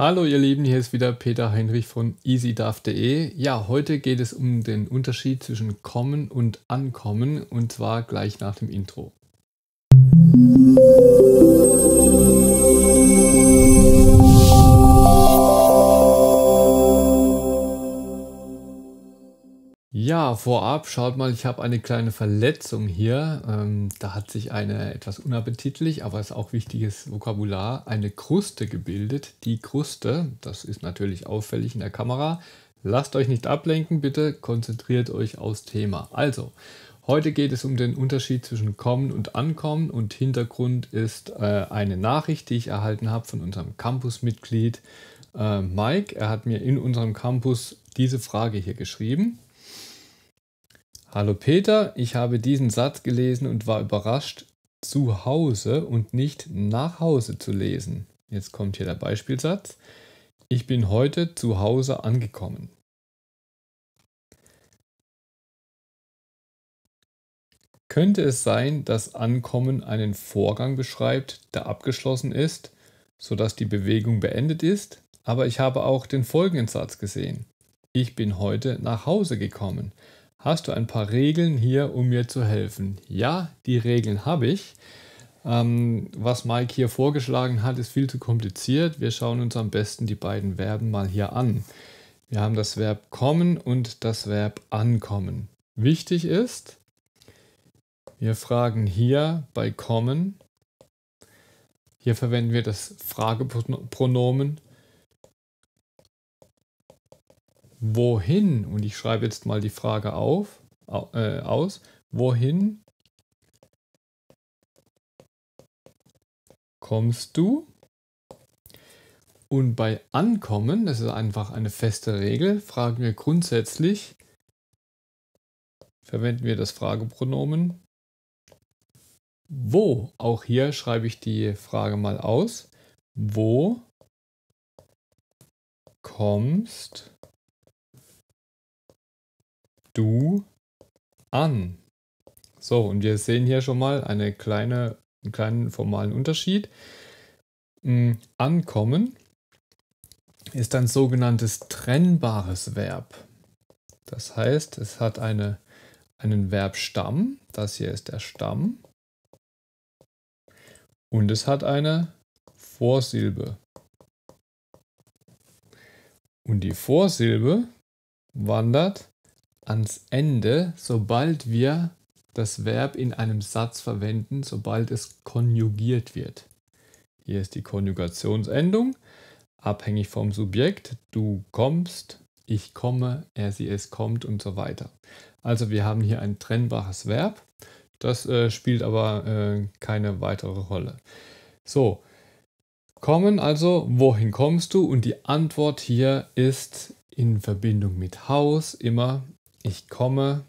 Hallo ihr Lieben, hier ist wieder Peter Heinrich von easydarf.de. Ja, heute geht es um den Unterschied zwischen kommen und ankommen und zwar gleich nach dem Intro. Musik Ja, vorab, schaut mal, ich habe eine kleine Verletzung hier. Ähm, da hat sich eine etwas unappetitlich, aber ist auch wichtiges Vokabular, eine Kruste gebildet. Die Kruste, das ist natürlich auffällig in der Kamera. Lasst euch nicht ablenken, bitte konzentriert euch aufs Thema. Also, heute geht es um den Unterschied zwischen Kommen und Ankommen und Hintergrund ist äh, eine Nachricht, die ich erhalten habe von unserem Campus-Mitglied äh, Mike. Er hat mir in unserem Campus diese Frage hier geschrieben. Hallo Peter, ich habe diesen Satz gelesen und war überrascht, zu Hause und nicht nach Hause zu lesen. Jetzt kommt hier der Beispielsatz. Ich bin heute zu Hause angekommen. Könnte es sein, dass Ankommen einen Vorgang beschreibt, der abgeschlossen ist, sodass die Bewegung beendet ist? Aber ich habe auch den folgenden Satz gesehen. Ich bin heute nach Hause gekommen hast du ein paar Regeln hier, um mir zu helfen. Ja, die Regeln habe ich. Ähm, was Mike hier vorgeschlagen hat, ist viel zu kompliziert. Wir schauen uns am besten die beiden Verben mal hier an. Wir haben das Verb kommen und das Verb ankommen. Wichtig ist, wir fragen hier bei kommen. Hier verwenden wir das Fragepronomen wohin, und ich schreibe jetzt mal die Frage auf, äh, aus, wohin kommst du? Und bei Ankommen, das ist einfach eine feste Regel, fragen wir grundsätzlich, verwenden wir das Fragepronomen wo. Auch hier schreibe ich die Frage mal aus. Wo kommst du? du an. So, und wir sehen hier schon mal eine kleine, einen kleinen formalen Unterschied. Hm, ankommen ist ein sogenanntes trennbares Verb. Das heißt, es hat eine, einen Verbstamm. Das hier ist der Stamm. Und es hat eine Vorsilbe. Und die Vorsilbe wandert ans Ende, sobald wir das Verb in einem Satz verwenden, sobald es konjugiert wird. Hier ist die Konjugationsendung, abhängig vom Subjekt. Du kommst, ich komme, er, sie, es kommt und so weiter. Also wir haben hier ein trennbares Verb. Das äh, spielt aber äh, keine weitere Rolle. So, kommen also, wohin kommst du? Und die Antwort hier ist in Verbindung mit Haus immer ich komme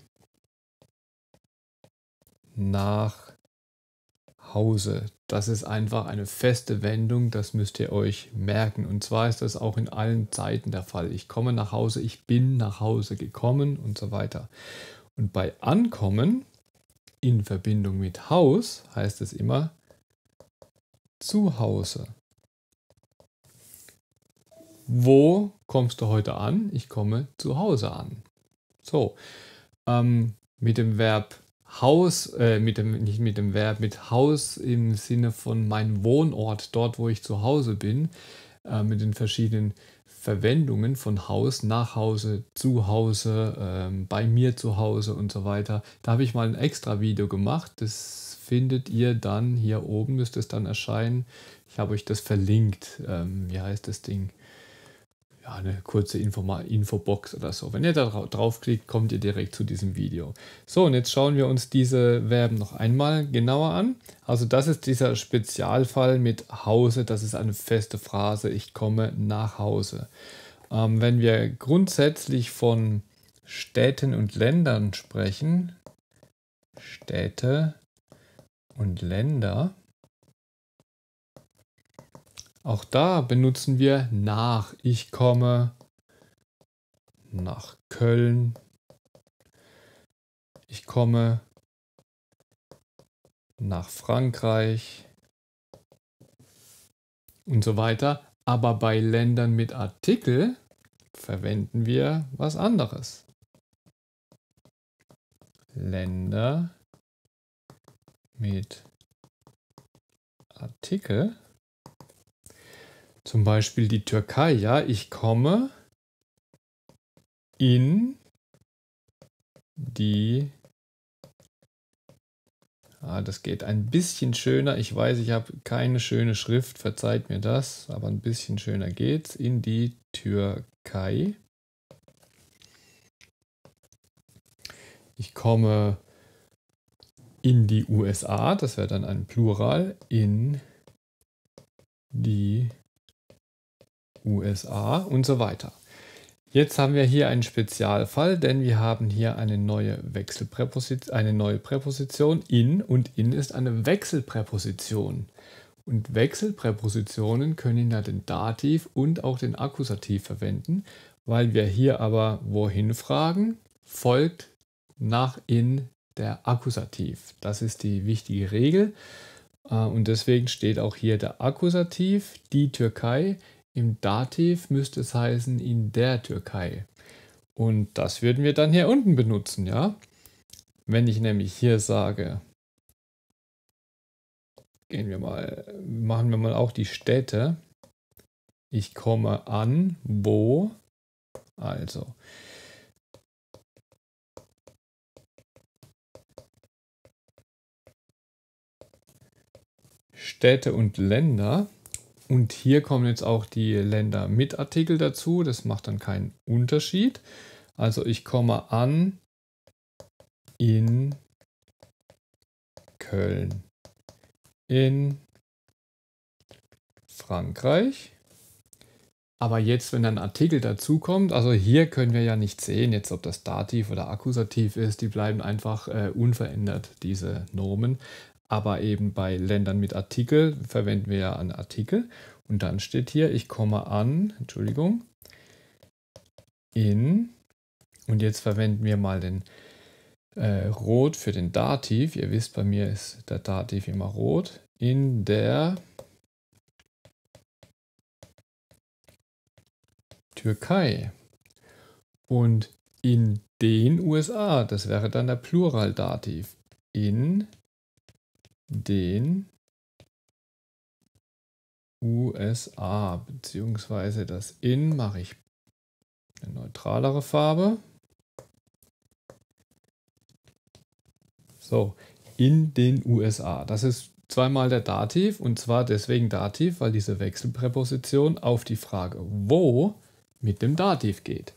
nach Hause. Das ist einfach eine feste Wendung, das müsst ihr euch merken. Und zwar ist das auch in allen Zeiten der Fall. Ich komme nach Hause, ich bin nach Hause gekommen und so weiter. Und bei Ankommen in Verbindung mit Haus heißt es immer zu Hause. Wo kommst du heute an? Ich komme zu Hause an. So. Ähm, mit dem Verb Haus, äh, mit dem, nicht mit dem Verb, mit Haus im Sinne von meinem Wohnort, dort wo ich zu Hause bin, äh, mit den verschiedenen Verwendungen von Haus, nach Hause, zu Hause, äh, bei mir zu Hause und so weiter. Da habe ich mal ein extra Video gemacht. Das findet ihr dann hier oben, müsste es dann erscheinen. Ich habe euch das verlinkt. Ähm, wie heißt das Ding? ja, eine kurze Informa Infobox oder so. Wenn ihr da draufklickt, kommt ihr direkt zu diesem Video. So, und jetzt schauen wir uns diese Verben noch einmal genauer an. Also das ist dieser Spezialfall mit Hause. Das ist eine feste Phrase. Ich komme nach Hause. Ähm, wenn wir grundsätzlich von Städten und Ländern sprechen, Städte und Länder, auch da benutzen wir nach. Ich komme nach Köln. Ich komme nach Frankreich und so weiter. Aber bei Ländern mit Artikel verwenden wir was anderes. Länder mit Artikel. Zum Beispiel die Türkei, ja, ich komme in die Ah, das geht ein bisschen schöner. Ich weiß, ich habe keine schöne Schrift, verzeiht mir das, aber ein bisschen schöner geht's. In die Türkei. Ich komme in die USA, das wäre dann ein Plural, in die USA und so weiter. Jetzt haben wir hier einen Spezialfall, denn wir haben hier eine neue Wechselpräposition, eine neue Präposition in und in ist eine Wechselpräposition. Und Wechselpräpositionen können ja den Dativ und auch den Akkusativ verwenden, weil wir hier aber wohin fragen, folgt nach in der Akkusativ. Das ist die wichtige Regel äh, und deswegen steht auch hier der Akkusativ, die Türkei im Dativ müsste es heißen in der Türkei. Und das würden wir dann hier unten benutzen, ja? Wenn ich nämlich hier sage, gehen wir mal, machen wir mal auch die Städte. Ich komme an, wo, also. Städte und Länder. Und hier kommen jetzt auch die Länder mit Artikel dazu. Das macht dann keinen Unterschied. Also ich komme an in Köln. In Frankreich. Aber jetzt, wenn ein Artikel dazukommt, also hier können wir ja nicht sehen, jetzt ob das Dativ oder Akkusativ ist, die bleiben einfach äh, unverändert, diese Nomen. Aber eben bei Ländern mit Artikel verwenden wir ja einen Artikel. Und dann steht hier, ich komme an, Entschuldigung, in. Und jetzt verwenden wir mal den äh, Rot für den Dativ. Ihr wisst, bei mir ist der Dativ immer rot. In der Türkei. Und in den USA, das wäre dann der Plural Dativ. In den USA, beziehungsweise das In mache ich eine neutralere Farbe. So, in den USA. Das ist zweimal der Dativ und zwar deswegen Dativ, weil diese Wechselpräposition auf die Frage wo mit dem Dativ geht.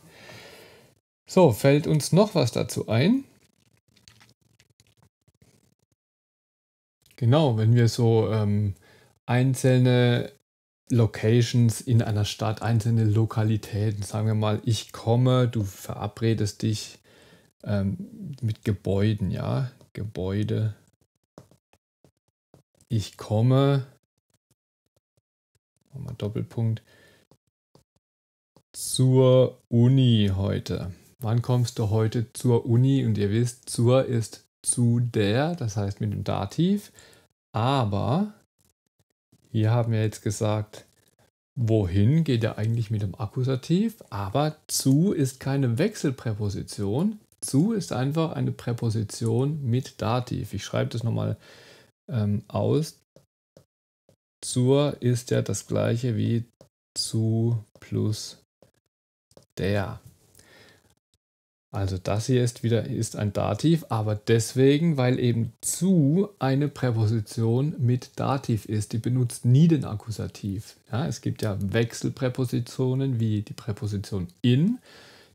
So, fällt uns noch was dazu ein? Genau, wenn wir so ähm, einzelne Locations in einer Stadt, einzelne Lokalitäten, sagen wir mal, ich komme, du verabredest dich ähm, mit Gebäuden, ja, Gebäude. Ich komme, nochmal Doppelpunkt, zur Uni heute. Wann kommst du heute zur Uni? Und ihr wisst, zur ist zu der, das heißt mit dem Dativ. Aber hier haben wir jetzt gesagt, wohin geht er eigentlich mit dem Akkusativ, aber zu ist keine Wechselpräposition. Zu ist einfach eine Präposition mit Dativ. Ich schreibe das nochmal ähm, aus. Zur ist ja das gleiche wie zu plus der. Also das hier ist wieder ist ein Dativ, aber deswegen, weil eben zu eine Präposition mit Dativ ist. Die benutzt nie den Akkusativ. Ja, es gibt ja Wechselpräpositionen wie die Präposition in.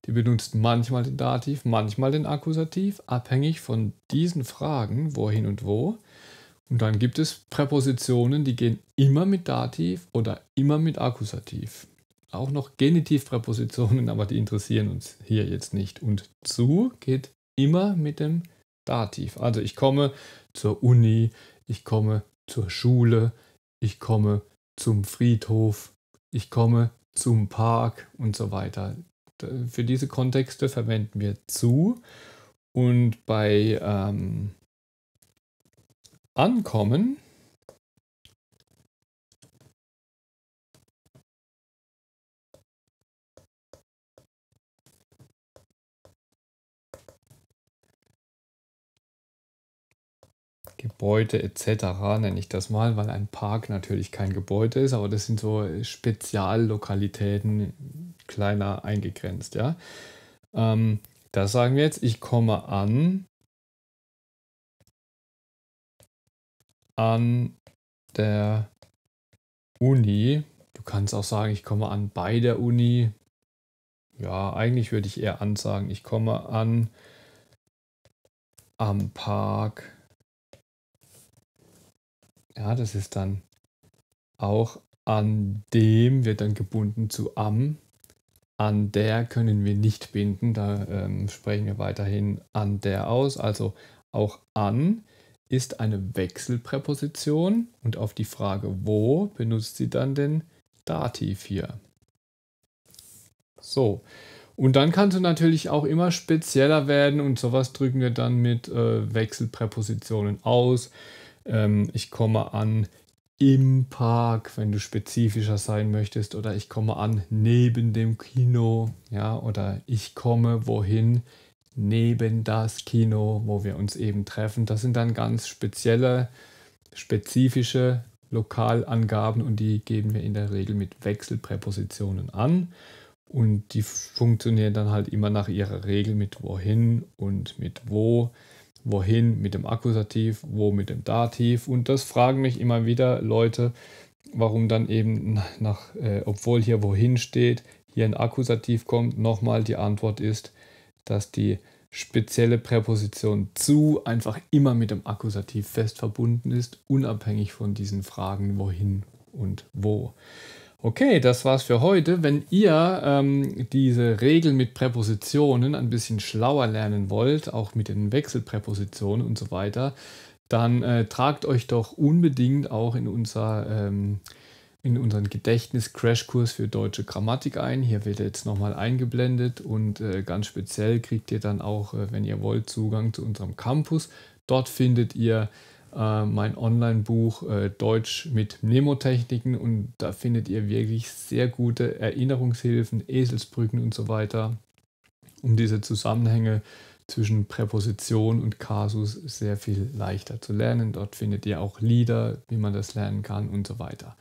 Die benutzt manchmal den Dativ, manchmal den Akkusativ, abhängig von diesen Fragen, wohin und wo. Und dann gibt es Präpositionen, die gehen immer mit Dativ oder immer mit Akkusativ auch noch Genitivpräpositionen, aber die interessieren uns hier jetzt nicht. Und zu geht immer mit dem Dativ. Also ich komme zur Uni, ich komme zur Schule, ich komme zum Friedhof, ich komme zum Park und so weiter. Für diese Kontexte verwenden wir zu und bei ähm, Ankommen Gebäude etc., nenne ich das mal, weil ein Park natürlich kein Gebäude ist, aber das sind so Speziallokalitäten, kleiner eingegrenzt, ja. Ähm, da sagen wir jetzt, ich komme an an der Uni. Du kannst auch sagen, ich komme an bei der Uni. Ja, eigentlich würde ich eher ansagen, ich komme an am Park ja, das ist dann auch an dem wird dann gebunden zu am. An der können wir nicht binden, da ähm, sprechen wir weiterhin an der aus. Also auch an ist eine Wechselpräposition und auf die Frage wo benutzt sie dann den Dativ hier. So, und dann kannst du natürlich auch immer spezieller werden und sowas drücken wir dann mit äh, Wechselpräpositionen aus ähm, ich komme an im Park, wenn du spezifischer sein möchtest, oder ich komme an neben dem Kino, ja, oder ich komme wohin neben das Kino, wo wir uns eben treffen. Das sind dann ganz spezielle, spezifische Lokalangaben und die geben wir in der Regel mit Wechselpräpositionen an und die funktionieren dann halt immer nach ihrer Regel mit wohin und mit wo wohin mit dem Akkusativ, wo mit dem Dativ. Und das fragen mich immer wieder Leute, warum dann eben nach, äh, obwohl hier wohin steht, hier ein Akkusativ kommt. Nochmal die Antwort ist, dass die spezielle Präposition zu einfach immer mit dem Akkusativ fest verbunden ist, unabhängig von diesen Fragen wohin und wo. Okay, das war's für heute. Wenn ihr ähm, diese Regeln mit Präpositionen ein bisschen schlauer lernen wollt, auch mit den Wechselpräpositionen und so weiter, dann äh, tragt euch doch unbedingt auch in, unser, ähm, in unseren Gedächtnis-Crashkurs für deutsche Grammatik ein. Hier wird jetzt nochmal eingeblendet und äh, ganz speziell kriegt ihr dann auch, äh, wenn ihr wollt, Zugang zu unserem Campus. Dort findet ihr äh, mein Online-Buch äh, Deutsch mit Mnemotechniken und da findet ihr wirklich sehr gute Erinnerungshilfen, Eselsbrücken und so weiter, um diese Zusammenhänge zwischen Präposition und Kasus sehr viel leichter zu lernen. Dort findet ihr auch Lieder, wie man das lernen kann und so weiter.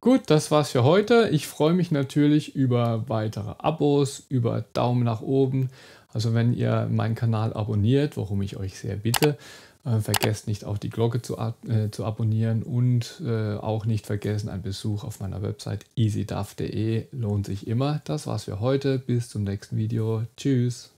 Gut, das war's für heute. Ich freue mich natürlich über weitere Abos, über Daumen nach oben. Also wenn ihr meinen Kanal abonniert, worum ich euch sehr bitte, äh, vergesst nicht auch die Glocke zu, äh, zu abonnieren und äh, auch nicht vergessen ein Besuch auf meiner Website easyduff.de lohnt sich immer. Das war's für heute. Bis zum nächsten Video. Tschüss.